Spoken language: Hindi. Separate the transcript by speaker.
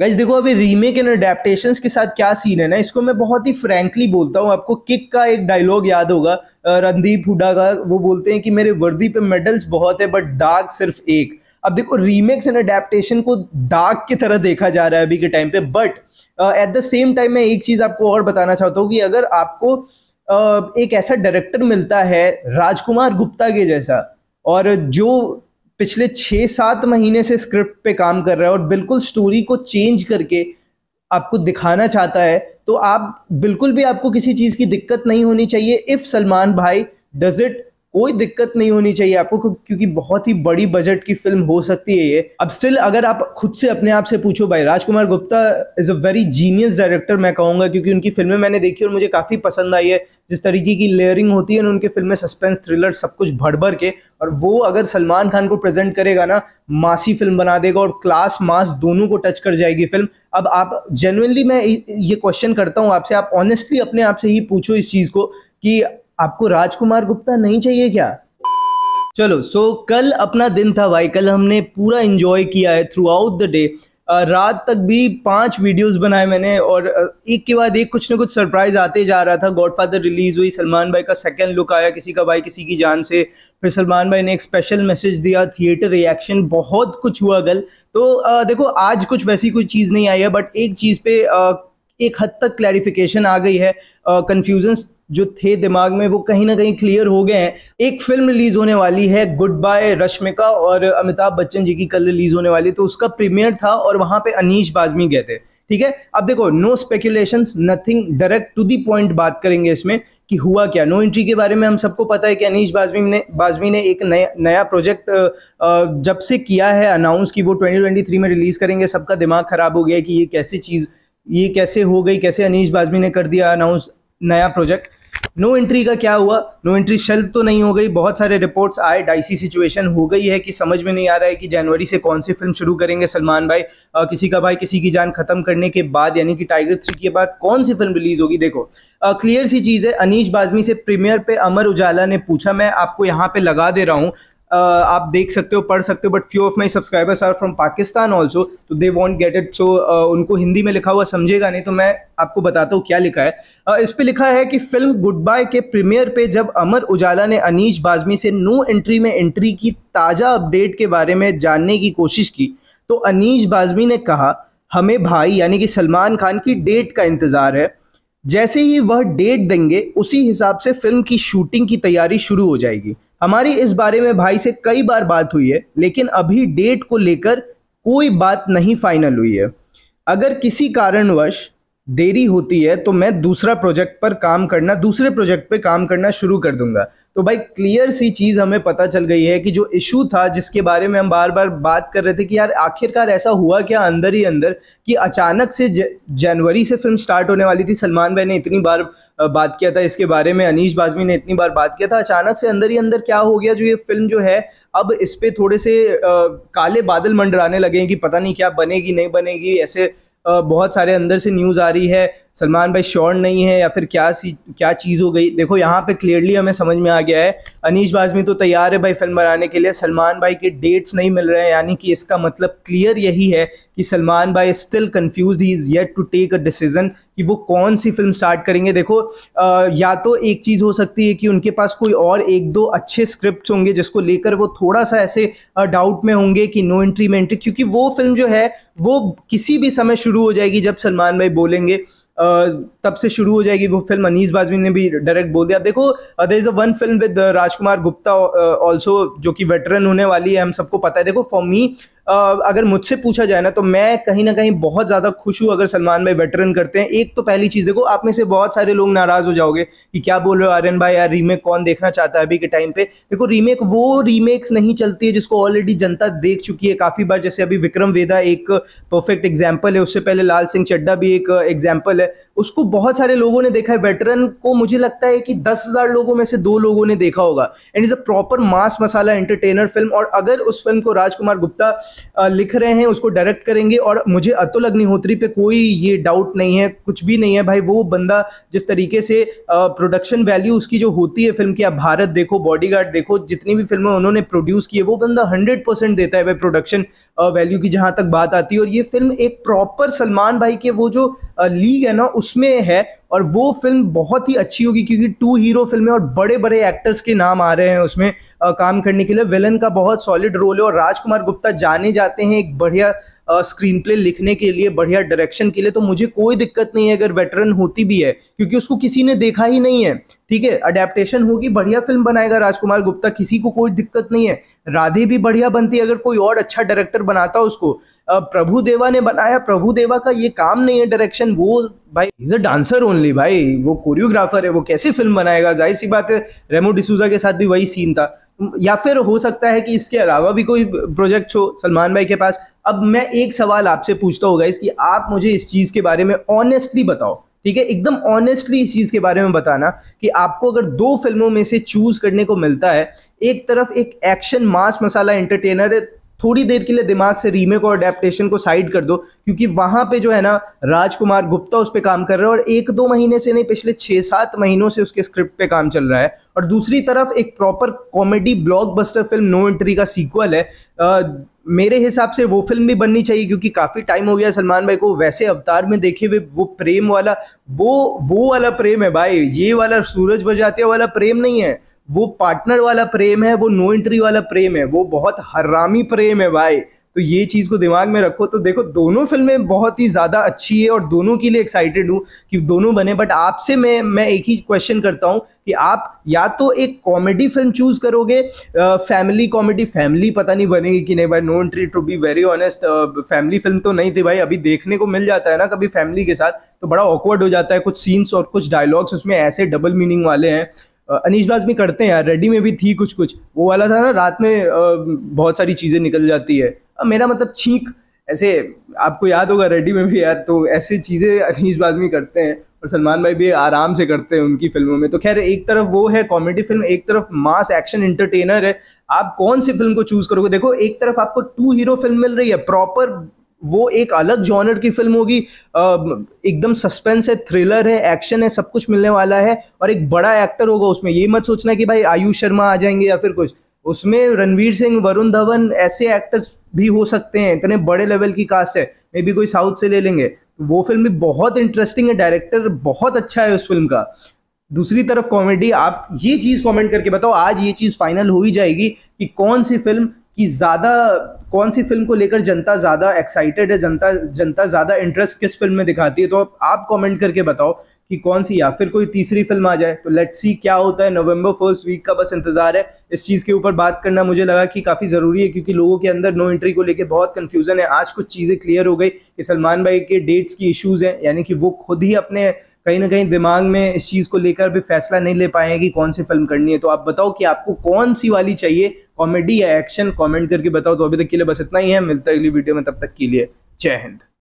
Speaker 1: गाइज देखो अभी रीमेक एंड अडेप्टेशन के साथ क्या सीन है ना इसको मैं बहुत ही फ्रेंकली बोलता हूँ आपको किक का एक डायलॉग याद होगा रणदीप हुडा का वो बोलते हैं कि मेरे वर्दी पे मेडल्स बहुत है बट दाग सिर्फ एक अब देखो रीमेक्स एंड अडेप्टेशन को दाग की तरह देखा जा रहा है अभी के टाइम पे but at the same time मैं एक चीज़ आपको और बताना चाहता हूँ कि अगर आपको uh, एक ऐसा डायरेक्टर मिलता है राजकुमार गुप्ता के जैसा और जो पिछले छः सात महीने से स्क्रिप्ट पे काम कर रहा है और बिल्कुल स्टोरी को चेंज करके आपको दिखाना चाहता है तो आप बिल्कुल भी आपको किसी चीज़ की दिक्कत नहीं होनी चाहिए इफ़ सलमान भाई डज इट कोई दिक्कत नहीं होनी चाहिए आपको क्योंकि बहुत ही बड़ी बजट की फिल्म हो सकती है ये अब स्टिल अगर आप खुद से अपने आप से पूछो भाई Rajkumar Gupta is a very genius director मैं कहूंगा क्योंकि उनकी फिल्में मैंने देखी और मुझे काफ़ी पसंद आई है जिस तरीके की लेयरिंग होती है ना उनकी फिल्में सस्पेंस थ्रिलर सब कुछ भर भर के और वो अगर सलमान खान को प्रेजेंट करेगा ना मासी फिल्म बना देगा और क्लास मास दोनों को टच कर जाएगी फिल्म अब आप जेनुअनली मैं ये क्वेश्चन करता हूँ आपसे आप ऑनेस्टली अपने आप से ही पूछो इस चीज़ को कि आपको राजकुमार गुप्ता नहीं चाहिए क्या चलो सो कल अपना दिन था भाई कल हमने पूरा इंजॉय किया है थ्रू आउट द डे रात तक भी पांच वीडियोस बनाए मैंने और एक के बाद एक कुछ ना कुछ सरप्राइज आते जा रहा था गॉडफादर रिलीज हुई सलमान भाई का सेकंड लुक आया किसी का भाई किसी की जान से फिर सलमान भाई ने एक स्पेशल मैसेज दिया थिएटर रिएक्शन बहुत कुछ हुआ कल तो आ, देखो आज कुछ वैसी कोई चीज़ नहीं आई है बट एक चीज़ पे आ, एक हद तक क्लैरिफिकेशन आ गई है कन्फ्यूजन्स जो थे दिमाग में वो कहीं ना कहीं क्लियर हो गए हैं एक फिल्म रिलीज होने वाली है गुड बाय रश्मिका और अमिताभ बच्चन जी की कल रिलीज होने वाली तो उसका प्रीमियर था और वहां पे अनीश बाजमी गए थे ठीक है अब देखो no speculation nothing direct to the point बात करेंगे इसमें कि हुआ क्या नो एंट्री के बारे में हम सबको पता है कि अनीश बाजमी ने बाजमी ने एक नया नया प्रोजेक्ट जब से किया है अनाउंस कि वो 2023 में रिलीज करेंगे सबका दिमाग खराब हो गया कि ये कैसी चीज़ ये कैसे हो गई कैसे अनिश बाजमी ने कर दिया अनाउंस नया प्रोजेक्ट नो एंट्री का क्या हुआ नो एंट्री शेल्फ तो नहीं हो गई बहुत सारे रिपोर्ट्स आए डाइसी सिचुएशन हो गई है कि समझ में नहीं आ रहा है कि जनवरी से कौन सी फिल्म शुरू करेंगे सलमान भाई आ, किसी का भाई किसी की जान खत्म करने के बाद यानी कि टाइगर थ्री के बाद कौन सी फिल्म रिलीज होगी देखो क्लियर सी चीज़ है अनिश बाजमी से प्रीमियर पे अमर उजाला ने पूछा मैं आपको यहाँ पे लगा दे रहा हूँ आप देख सकते हो पढ़ सकते हो but few of my subscribers are from Pakistan also तो they won't get it so उनको हिंदी में लिखा हुआ समझेगा नहीं तो मैं आपको बताता हूँ क्या लिखा है uh, इस पर लिखा है कि फिल्म गुड बाय के प्रीमियर पे जब अमर उजाला ने अनीश बाजमी से नो एंट्री में एंट्री की ताज़ा अपडेट के बारे में जानने की कोशिश की तो अनीश बाजमी ने कहा हमें भाई यानी कि सलमान खान की डेट का इंतज़ार है जैसे ही वह डेट देंगे उसी हिसाब से फिल्म की शूटिंग की तैयारी शुरू हो जाएगी हमारी इस बारे में भाई से कई बार बात हुई है लेकिन अभी डेट को लेकर कोई बात नहीं फाइनल हुई है अगर किसी कारणवश देरी होती है तो मैं दूसरा प्रोजेक्ट पर काम करना दूसरे प्रोजेक्ट पे काम करना शुरू कर दूंगा तो भाई क्लियर सी चीज़ हमें पता चल गई है कि जो इशू था जिसके बारे में हम बार बार बात कर रहे थे कि यार आखिरकार ऐसा हुआ क्या अंदर ही अंदर कि अचानक से जनवरी से फिल्म स्टार्ट होने वाली थी सलमान भाई ने इतनी बार बात किया था इसके बारे में अनीश बाजमी ने इतनी बार बात किया था अचानक से अंदर ही अंदर क्या हो गया जो ये फिल्म जो है अब इस पर थोड़े से आ, काले बादल मंडराने लगे कि पता नहीं क्या बनेगी नहीं बनेगी ऐसे बहुत सारे अंदर से न्यूज़ आ रही है सलमान भाई श्योर नहीं है या फिर क्या सी क्या चीज़ हो गई देखो यहाँ पे क्लियरली हमें समझ में आ गया है अनीश बाजमी तो तैयार है भाई फिल्म बनाने के लिए सलमान भाई के डेट्स नहीं मिल रहे हैं यानी कि इसका मतलब क्लियर यही है कि सलमान भाई still confuse he is yet to take a decision कि वो कौन सी फिल्म स्टार्ट करेंगे देखो आ, या तो एक चीज़ हो सकती है कि उनके पास कोई और एक दो अच्छे स्क्रिप्ट होंगे जिसको लेकर वो थोड़ा सा ऐसे डाउट में होंगे कि नो एंट्री में एंट्री क्योंकि वो फिल्म जो है वो किसी भी समय शुरू हो जाएगी जब सलमान भाई बोलेंगे तब से शुरू हो जाएगी वो फिल्म अनीस बाजवी ने भी डायरेक्ट बोल दिया देखो there is a one film with Rajkumar Gupta also जो कि वेटरन होने वाली है हम सबको पता है देखो फॉर मी अगर मुझसे पूछा जाए ना तो मैं कहीं ना कहीं बहुत ज़्यादा खुश हूँ अगर सलमान भाई वेटरन करते हैं एक तो पहली चीज़ देखो आप में से बहुत सारे लोग नाराज़ हो जाओगे कि क्या बोल रहे हो आर्यन भाई यार रीमेक कौन देखना चाहता है अभी के टाइम पे देखो रीमेक वो रीमेक्स नहीं चलती है जिसको ऑलरेडी जनता देख चुकी है काफ़ी बार जैसे अभी विक्रम वेदा एक परफेक्ट एग्जाम्पल है उससे पहले लाल सिंह चड्डा भी एक एग्जाम्पल है उसको बहुत सारे लोगों ने देखा है वेटरन को मुझे लगता है कि दस हज़ार लोगों में से दो लोगों ने देखा होगा and is a proper mass masala entertainer film और अगर उस फिल्म को राजकुमार गुप्ता लिख रहे हैं उसको डायरेक्ट करेंगे और मुझे अतुल अग्निहोत्री पे कोई ये डाउट नहीं है कुछ भी नहीं है भाई वो बंदा जिस तरीके से प्रोडक्शन वैल्यू उसकी जो होती है फिल्म की आप भारत देखो बॉडी देखो जितनी भी फिल्में उन्होंने प्रोड्यूस की है वो बंदा हंड्रेड परसेंट देता है भाई प्रोडक्शन वैल्यू की जहाँ तक बात आती है और ये फिल्म एक प्रॉपर सलमान भाई के वो जो लीग है ना उसमें है और वो फिल्म बहुत ही अच्छी होगी क्योंकि टू हीरो फिल्म है और बड़े बड़े एक्टर्स के नाम आ रहे हैं उसमें आ, काम करने के लिए विलन का बहुत सॉलिड रोल है और राजकुमार गुप्ता जाने जाते हैं एक बढ़िया स्क्रीन प्ले लिखने के लिए बढ़िया डायरेक्शन के लिए तो मुझे कोई दिक्कत नहीं है अगर वेटरन होती भी है क्योंकि उसको किसी ने देखा ही नहीं है ठीक है अडेप्टेशन होगी बढ़िया फिल्म बनाएगा राजकुमार गुप्ता किसी को कोई दिक्कत नहीं है राधे भी बढ़िया बनती है अगर कोई और अच्छा डायरेक्टर बनाता उसको प्रभु देवा ने बनाया प्रभु देवा का ये काम नहीं है डायरेक्शन वो भाई इज अ डांसर ओनली भाई वो कोरियोग्राफर है वो कैसे फिल्म बनाएगा जाहिर सी बात है रेमो डिसूजा के साथ भी वही सीन था या फिर हो सकता है कि इसके अलावा भी कोई प्रोजेक्ट हो सलमान भाई के पास अब मैं एक सवाल आपसे पूछता होगा इसकी आप मुझे इस चीज़ के बारे में ऑनेस्टली बताओ ठीक है एकदम ऑनेस्टली इस चीज़ के बारे में बताना कि आपको अगर दो फिल्मों में से चूज़ करने को मिलता है एक तरफ एक एक्शन मास मसाला एंटरटेनर है थोड़ी देर के लिए दिमाग से रीमेक और अडेप्टेशन को साइड कर दो क्योंकि वहां पे जो है ना राजकुमार गुप्ता उस पर काम कर रहा है और एक दो महीने से नहीं पिछले छः सात महीनों से उसके स्क्रिप्ट पे काम चल रहा है और दूसरी तरफ एक proper comedy blockbuster film no entry का सीक्वल है आ, मेरे हिसाब से वो फिल्म भी बननी चाहिए क्योंकि काफ़ी टाइम हो गया सलमान भाई को वैसे अवतार में देखे हुए वो प्रेम वाला वो वो वाला प्रेम है भाई ये वाला सूरज बजाते वाला प्रेम नहीं है वो पार्टनर वाला प्रेम है वो नो एंट्री वाला प्रेम है वो बहुत हरामी प्रेम है भाई तो ये चीज़ को दिमाग में रखो तो देखो दोनों फिल्में बहुत ही ज़्यादा अच्छी है और दोनों के लिए एक्साइटेड हूँ कि दोनों बने बट आपसे मैं मैं एक ही क्वेश्चन करता हूँ कि आप या तो एक कॉमेडी फिल्म चूज़ करोगे फैमिली कॉमेडी फैमिली पता नहीं बनेगी कि नहीं भाई no entry to be very honest family film तो नहीं थी भाई अभी देखने को मिल जाता है ना कभी फैमिली के साथ तो बड़ा ऑकवर्ड हो जाता है कुछ सीन्स और कुछ डायलॉग्स उसमें ऐसे डबल मीनिंग वाले हैं अनिश बाज में करते हैं यार रेडी में भी थी कुछ कुछ वो वाला था ना रात में बहुत सारी चीज़ें निकल जाती है अब मेरा मतलब छींक ऐसे आपको याद होगा रेडी में भी यार तो ऐसी चीज़ें बाज बाजमी करते हैं और सलमान भाई भी आराम से करते हैं उनकी फिल्मों में तो खैर एक तरफ वो है कॉमेडी फिल्म एक तरफ मास एक्शन एंटरटेनर है आप कौन सी फिल्म को चूज करोगे देखो एक तरफ आपको टू हीरो फिल्म मिल रही है प्रॉपर वो एक अलग जॉनर की फिल्म होगी एकदम सस्पेंस है थ्रिलर है एक्शन है सब कुछ मिलने वाला है और एक बड़ा एक्टर होगा उसमें ये मत सोचना कि भाई आयुष शर्मा आ जाएंगे या फिर कुछ उसमें रणवीर सिंह वरुण धवन ऐसे एक्टर्स भी हो सकते हैं इतने बड़े लेवल की कास्ट है मे बी कोई साउथ से ले लेंगे तो वो फिल्म भी बहुत इंटरेस्टिंग है डायरेक्टर बहुत अच्छा है उस फिल्म का दूसरी तरफ कॉमेडी आप ये चीज़ कमेंट करके बताओ आज ये चीज़ फाइनल हो ही जाएगी कि कौन सी फिल्म की ज़्यादा कौन सी फिल्म को लेकर जनता ज़्यादा एक्साइटेड है जनता जनता ज़्यादा इंटरेस्ट किस फिल्म में दिखाती है तो आप कमेंट करके बताओ कि कौन सी या फिर कोई तीसरी फिल्म आ जाए तो लेट्स सी क्या होता है नवंबर फर्स्ट वीक का बस इंतज़ार है इस चीज़ के ऊपर बात करना मुझे लगा कि काफ़ी ज़रूरी है क्योंकि लोगों के अंदर नो एंट्री को लेकर बहुत कन्फ्यूज़न है आज कुछ चीज़ें क्लियर हो गई कि सलमान भाई के डेट्स की इशूज़ हैं यानी कि वो खुद ही अपने कहीं ना कहीं दिमाग में इस चीज़ को लेकर भी फैसला नहीं ले पाए हैं कि कौन सी फिल्म करनी है तो आप बताओ कि आपको कौन सी वाली चाहिए कॉमेडी या एक्शन कॉमेंट करके बताओ तो अभी तक के लिए बस इतना ही है मिलता है अगली वीडियो में तब तक के लिए जय हिंद